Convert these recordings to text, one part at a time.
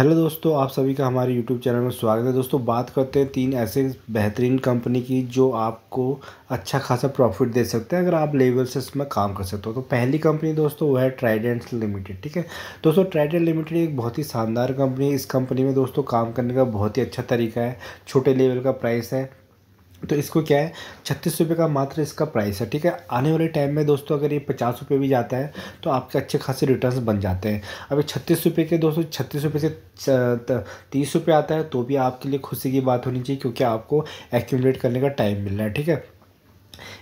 hello दोस्तों आप सभी का हमारे यूट्यूब चैनल में स्वागत है दोस्तों बात करते हैं तीन ऐसे बेहतरीन कंपनी की जो आपको अच्छा खासा प्रॉफिट दे सकते हैं अगर आप लेवल से इसमें काम कर सकते हो तो पहली कंपनी दोस्तों वह है ट्राइडेंट लिमिटेड ठीक है दोस्तों ट्राइडेंट लिमिटेड एक बहुत ही शानदार कंपनी है इस कंपनी में दोस्तों काम करने का बहुत ही अच्छा तरीका है छोटे लेवल का प्राइस है तो इसको क्या है छत्तीस रुपये का मात्र इसका प्राइस है ठीक है आने वाले टाइम में दोस्तों अगर ये पचास रुपये भी जाता है तो आपके अच्छे खासे रिटर्न्स बन जाते हैं अभी छत्तीस रुपये के दोस्तों छत्तीस रुपये से तीस रुपये आता है तो भी आपके लिए खुशी की बात होनी चाहिए क्योंकि आपको एक्यूमलेट करने का टाइम मिल रहा है ठीक है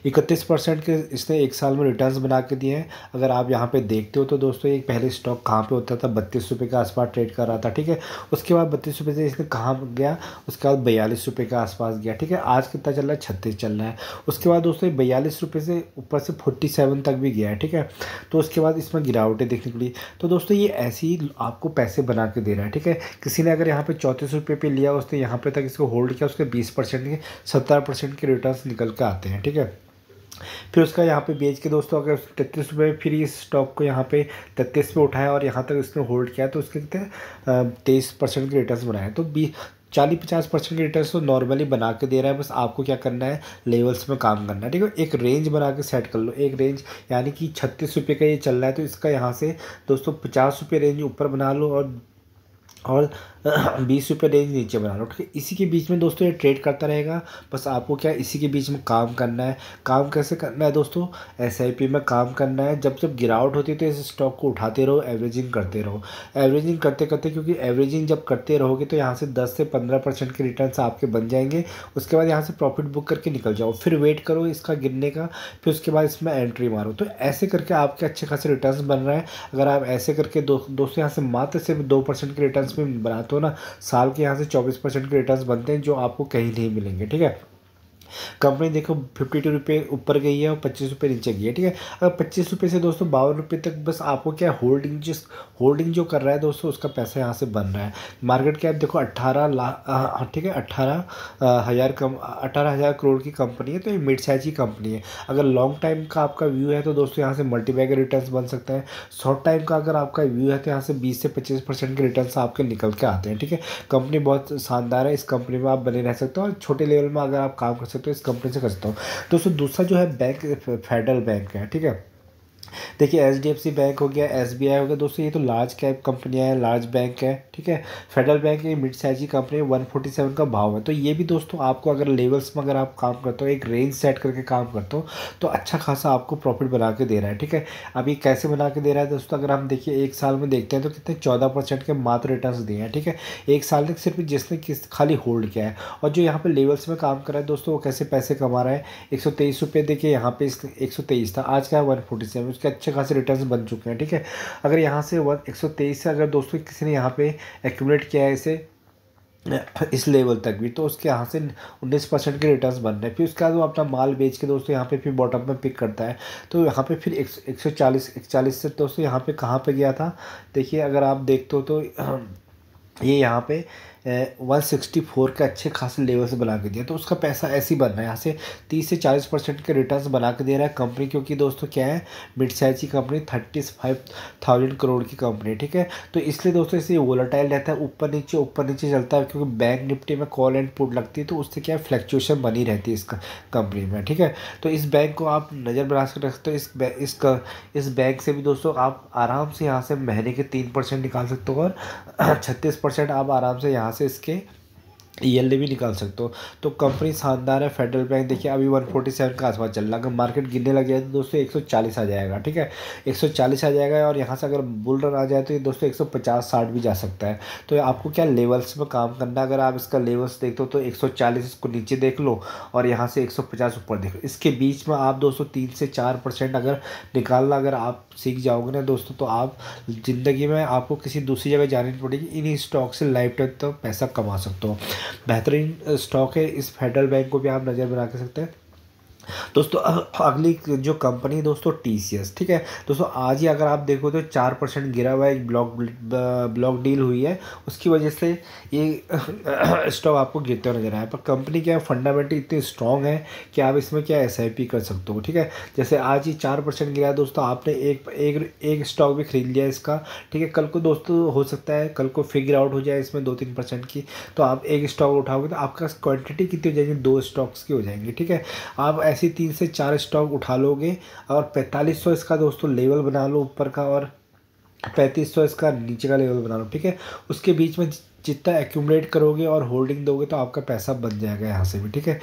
इकतीस परसेंट के इसने एक साल में रिटर्न्स बना के दिए हैं अगर आप यहाँ पे देखते हो तो दोस्तों एक पहले स्टॉक कहाँ पे होता था बत्तीस रुपये के आसपास ट्रेड कर रहा था ठीक है उसके बाद बत्तीस रुपये से इसने कहाँ गया उसके बाद बयालीस रुपये के आसपास गया ठीक है आज कितना चल रहा है छत्तीस चल रहा है उसके बाद दोस्तों बयालीस रुपये से ऊपर से फोर्टी सेवन तक भी गया है ठीक है तो उसके बाद इसमें गिरावटें देखने के लिए तो दोस्तों ये ऐसे ही आपको पैसे बना के दे रहा है ठीक है किसी ने अगर यहाँ पर चौंतीस रुपये पर लिया उसने यहाँ पर तक इसको होल्ड किया उसके बीस परसेंट के सत्रह परसेंट के रिटर्न निकल के आते हैं ठीक है फिर उसका यहाँ पे बेच के दोस्तों अगर तैतीस रुपये फिर इस स्टॉक को यहाँ पे तैतीस पे उठाया और यहाँ तक इसने होल्ड किया तो उसके कितने तेईस परसेंट के रिटर्न बनाए तो बी चालीस पचास परसेंट रिटर्न तो नॉर्मली बना के दे रहा है बस आपको क्या करना है लेवल्स में काम करना है ठीक है एक रेंज बना के सेट कर लो एक रेंज यानी कि छत्तीस रुपये का ये चल रहा है तो इसका यहाँ से दोस्तों पचास रुपये रेंज ऊपर बना लो और और बीस रुपये डेली नीचे बना लो ठीक है इसी के बीच में दोस्तों ये ट्रेड करता रहेगा बस आपको क्या इसी के बीच में काम करना है काम कैसे करना है दोस्तों एस में काम करना है जब जब गिरावट होती है तो इस स्टॉक को उठाते रहो एवरेजिंग करते रहो एवरेजिंग करते करते क्योंकि एवरेजिंग जब करते रहोगे तो यहाँ से दस से पंद्रह परसेंट के रिटर्न आपके बन जाएंगे उसके बाद यहाँ से प्रॉफिट बुक करके निकल जाओ फिर वेट करो इसका गिरने का फिर उसके बाद इसमें एंट्री मारो तो ऐसे करके आपके अच्छे खासे रिटर्न बन रहे हैं अगर आप ऐसे करके दोस्तों यहाँ से मात्र सिर्फ दो परसेंट के रिटर्न में बनाते हो ना साल के यहाँ से चौबीस परसेंट के रिटर्न बनते हैं जो आपको कहीं नहीं मिलेंगे ठीक है कंपनी देखो फिफ्टी टू रुपये ऊपर गई है और पच्चीस रुपये नीचे गई है ठीक है अगर पच्चीस रुपये से दोस्तों बावन रुपये तक बस आपको क्या होल्डिंग जिस होल्डिंग जो कर रहा है दोस्तों उसका पैसा यहाँ से बन रहा है मार्केट कैप देखो अट्ठारह लाख हाँ, ठीक है अट्ठारह हज़ार कम अठारह हज़ार करोड़ की कंपनी है तो ये मिड साइज की कंपनी है अगर लॉन्ग टाइम का आपका व्यू है तो दोस्तों यहाँ से मल्टीबैगर रिटर्न बन सकता है शॉर्ट टाइम का अगर आपका व्यू है तो यहाँ से बीस से पच्चीस परसेंट के रिटर्न आपके निकल के आते हैं ठीक है कंपनी बहुत शानदार है इस कंपनी में आप बने रह सकते हो और छोटे लेवल में अगर आप काम कर सकते सकते हो इस कंपनी से कर सकते हो दोस्तों दूसरा जो है बैंक फेडरल बैंक है ठीक है देखिए H D F C bank हो गया एस बी आई हो गया दोस्तों ये तो लार्ज कैप कंपनियाँ हैं लार्ज बैंक है ठीक है फेडरल बैंक है मिड साइज की कंपनी वन फोर्टी सेवन का भाव है तो ये भी दोस्तों आपको अगर लेवल्स में अगर आप काम करते हो एक रेंज सेट करके काम करते हो तो अच्छा खासा आपको प्रॉफिट बना के दे रहा है ठीक है अब ये कैसे बना के दे रहा है दोस्तों अगर हम देखिए एक साल में देखते हैं तो कितने चौदह परसेंट के मात्र रिटर्न दिए हैं ठीक है एक साल तक सिर्फ जिसने किस खाली होल्ड किया है और जो यहाँ पर लेवल्स में काम कर रहा है दोस्तों वो कैसे पैसे कमा रहा है एक सौ तेईस रुपये देखिए यहाँ पे एक सौ तेईस था आज का है वन फोर्टी सेवन उसके अच्छे खासे रिटर्न बन चुके हैं ठीक है अगर यहाँ से वन एक सौ तेईस से अगर दोस्तों किसी ने यहाँ पे एक्यूमलेट किया है इसे इस लेवल तक भी तो उसके यहाँ से उन्नीस परसेंट के रिटर्न बन रहे हैं फिर उसके बाद वो अपना माल बेच के दोस्तों यहाँ पे फिर बॉटम में पिक करता है तो यहाँ पे फिर एक, एक सौ चालीस एक चालीस से दोस्तों यहाँ पे कहाँ पे गया था देखिए अगर आप देखते हो तो ये यहाँ पे वन सिक्सटी फोर के अच्छे खासे लेवल से बना के दिया तो उसका पैसा ऐसे ही बन रहा है यहाँ से तीस से चालीस परसेंट के रिटर्न बना के दे रहा है कंपनी क्योंकि दोस्तों क्या है मिड साइज की company thirty five thousand crore की कंपनी ठीक है तो इसलिए दोस्तों इसे वोलाटाइल रहता है ऊपर नीचे ऊपर नीचे चलता है क्योंकि बैंक निफ्टी में कॉल एंड पुट लगती है तो उससे क्या है फ्लैक्चुएशन बनी रहती है इस कंपनी में ठीक है तो इस बैंक को आप नज़र बना सकते रख सकते हो इस इस इस बैंक से भी दोस्तों आप आराम से यहाँ से महीने के तीन परसेंट निकाल सकते हो और छत्तीस परसेंट आप आराम से यहाँ क्लासेस के ई e भी निकाल सकते हो तो कंपनी शानदार है फेडरल बैंक देखिए अभी 147 का आसपास चल रहा है अगर मार्केट गिरने लग जाए तो दोस्तों 140 आ जाएगा ठीक है 140 आ जाएगा और यहाँ से अगर बुल रन आ जाए तो ये दोस्तों 150 60 भी जा सकता है तो आपको क्या लेवल्स पर काम करना अगर आप इसका लेवल्स देखते हो तो एक इसको नीचे देख लो और यहाँ से एक ऊपर देख लो इसके बीच में आप दोस्तों तीन से चार अगर निकालना अगर आप सीख जाओगे ना दोस्तों तो आप ज़िंदगी में आपको किसी दूसरी जगह जानी पड़ेगी इन्हीं स्टॉक से लाइफ टाइम तक तो पैसा कमा सकते हो बेहतरीन स्टॉक है इस फेडरल बैंक को भी आप नज़र बना सकते हैं दोस्तों अगली जो कंपनी दोस्तों टी ठीक है दोस्तों आज ही अगर आप देखो तो चार परसेंट गिरा हुआ है ब्लॉक ब्लॉक डील हुई है उसकी वजह से ये स्टॉक आपको गिरते हुए नजर आया पर कंपनी क्या फंडामेंटल इतनी स्ट्रांग है कि आप इसमें क्या एस कर सकते हो ठीक है जैसे आज ही चार परसेंट गिरा दोस्तों आपने एक एक एक स्टॉक भी खरीद लिया इसका ठीक है कल को दोस्तों हो सकता है कल को फिगर आउट हो जाए इसमें दो तीन परसेंट की तो आप एक स्टॉक उठाओगे तो आपका क्वान्टिटी कितनी हो जाएगी दो स्टॉक्स की हो जाएंगी ठीक है आप ऐसे ऐसे तीन से चार स्टॉक उठा लोगे और पैंतालीस सौ इसका दोस्तों लेवल बना लो ऊपर का और पैंतीस सौ इसका नीचे का लेवल बना लो ठीक है उसके बीच में जितना एक्यूमलेट करोगे और होल्डिंग दोगे तो आपका पैसा बन जाएगा यहाँ से भी ठीक है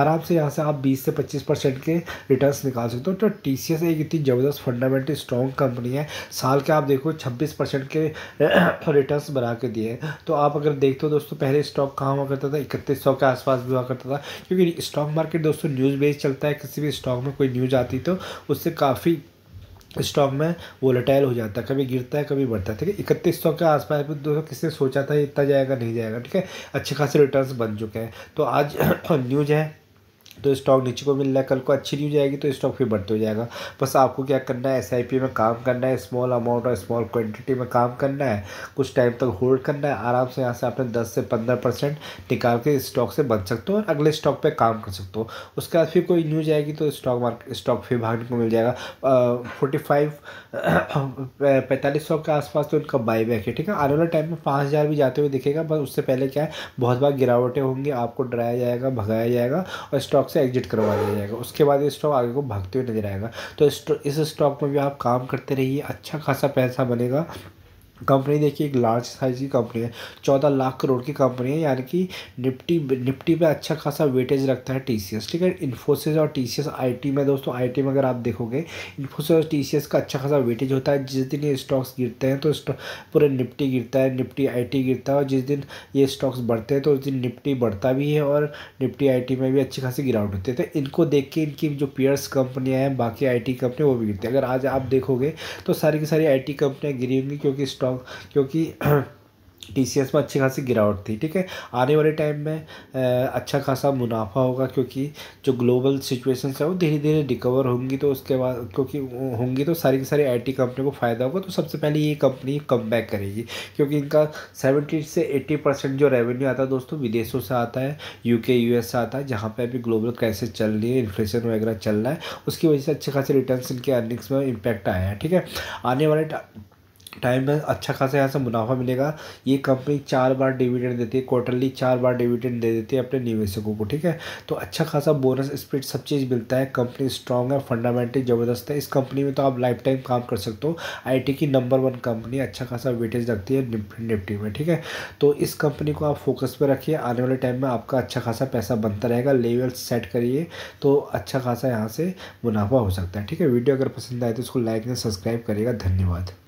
आराम से यहाँ से आप 20 से 25 परसेंट के रिटर्न्स निकाल सकते हो तो टी सी एस एक इतनी ज़बरदस्त फंडामेंटल स्ट्रॉन्ग कंपनी है साल के आप देखो 26 परसेंट के रिटर्न्स बना के दिए तो आप अगर देखते हो दोस्तों पहले स्टॉक कहाँ हुआ करता था इकतीस के आसपास भी हुआ करता था क्योंकि स्टॉक मार्केट दोस्तों न्यूज़ बेस्ड चलता है किसी भी स्टॉक में कोई न्यूज़ आती तो उससे काफ़ी स्टॉक में वोलेटाइल हो जाता है कभी गिरता है कभी बढ़ता है ठीक है इकतीस सौ के आसपास भी दोस्तों किसने सोचा था इतना जाएगा नहीं जाएगा ठीक है अच्छे खासे रिटर्न्स बन चुके हैं तो आज न्यूज है तो स्टॉक नीचे को मिल रहा है कल को अच्छी न्यूज आएगी तो स्टॉक फिर बढ़ते हो जाएगा बस आपको क्या करना है एस में काम करना है स्मॉल अमाउंट और स्मॉल क्वान्टिटी में काम करना है कुछ टाइम तक होल्ड करना है आराम से यहाँ से आपने दस से पंद्रह परसेंट निकाल के स्टॉक से बच सकते हो और अगले स्टॉक पर काम कर सकते हो उसके बाद फिर कोई न्यूज आएगी तो स्टॉक मार्केट स्टॉक फिर भागने को मिल जाएगा फोर्टी फाइव पैंतालीस सौ के आसपास तो इनका बाई बैक है ठीक है आने वाले टाइम में पाँच हज़ार भी जाते हुए दिखेगा बस उससे पहले क्या है बहुत बार गिरावटें होंगी आपको डराया जाएगा भगाया जाएगा और स्टॉक स्टॉक से एग्जिट करवा दिया जाएगा उसके बाद ये स्टॉक आगे को भागते हुए नजर आएगा तो इस स्टॉक में भी आप काम करते रहिए अच्छा खासा पैसा बनेगा कंपनी देखिए एक लार्ज साइज की कंपनी है चौदह लाख करोड़ की कंपनी है यानी कि निफ्टी निफ्टी पे अच्छा खासा वेटेज रखता है टीसीएस ठीक है इन्फोसिस और टीसीएस आईटी में दोस्तों आईटी में अगर आप देखोगे इन्फोसिस और टीसीएस का अच्छा खासा वेटेज होता है जिस दिन ये स्टॉक्स गिरते हैं तो पूरे निफ्टी गिरता है निफ्टी आई गिरता है और जिस दिन ये स्टॉक्स बढ़ते हैं तो उस दिन निफ्टी बढ़ता भी है और निफ्टी आई में भी अच्छी खासी गिरावट होती है तो इनको देख के इनकी जो पेयर्स कंपनियाँ हैं बाकी आई कंपनी वो भी गिरती है अगर आज आप देखोगे तो सारी की सारी आई कंपनियाँ गिरी होंगी क्योंकि स्टॉक सकता हूँ क्योंकि टी सी एस में अच्छी खासी गिरावट थी ठीक है आने वाले टाइम में अच्छा खासा मुनाफा होगा क्योंकि जो ग्लोबल सिचुएशन है वो धीरे धीरे रिकवर होंगी तो उसके बाद क्योंकि होंगी तो सारी की सारी आईटी कंपनी को फ़ायदा होगा तो सबसे पहले ये कंपनी कम बैक करेगी क्योंकि इनका सेवेंटी से एट्टी परसेंट जो रेवेन्यू आता है दोस्तों विदेशों से आता है यू के से आता है जहाँ पर अभी ग्लोबल कैसे चल रही है इन्फ्लेशन वगैरह चल रहा है उसकी वजह से अच्छे खासे रिटर्न इनके अर्निंग्स में इम्पैक्ट आया है ठीक है आने वाले टाइम में अच्छा खासा यहाँ से मुनाफा मिलेगा ये कंपनी चार बार डिविडेंड देती है क्वार्टरली चार बार डिविडेंड दे देती है अपने निवेशकों को ठीक है तो अच्छा खासा बोनस स्प्रिट सब चीज़ मिलता है कंपनी स्ट्रांग है फंडामेंटली ज़बरदस्त है इस कंपनी में तो आप लाइफ टाइम काम कर सकते हो आई की नंबर वन कंपनी अच्छा खासा वेटेज रखती है निफ्टी में ठीक है तो इस कंपनी को आप फोकस पर रखिए आने वाले टाइम में आपका अच्छा खासा पैसा बनता रहेगा लेवल सेट करिए तो अच्छा खासा यहाँ से मुनाफा हो सकता है ठीक है वीडियो अगर पसंद आए तो उसको लाइक एंड सब्सक्राइब करिएगा धन्यवाद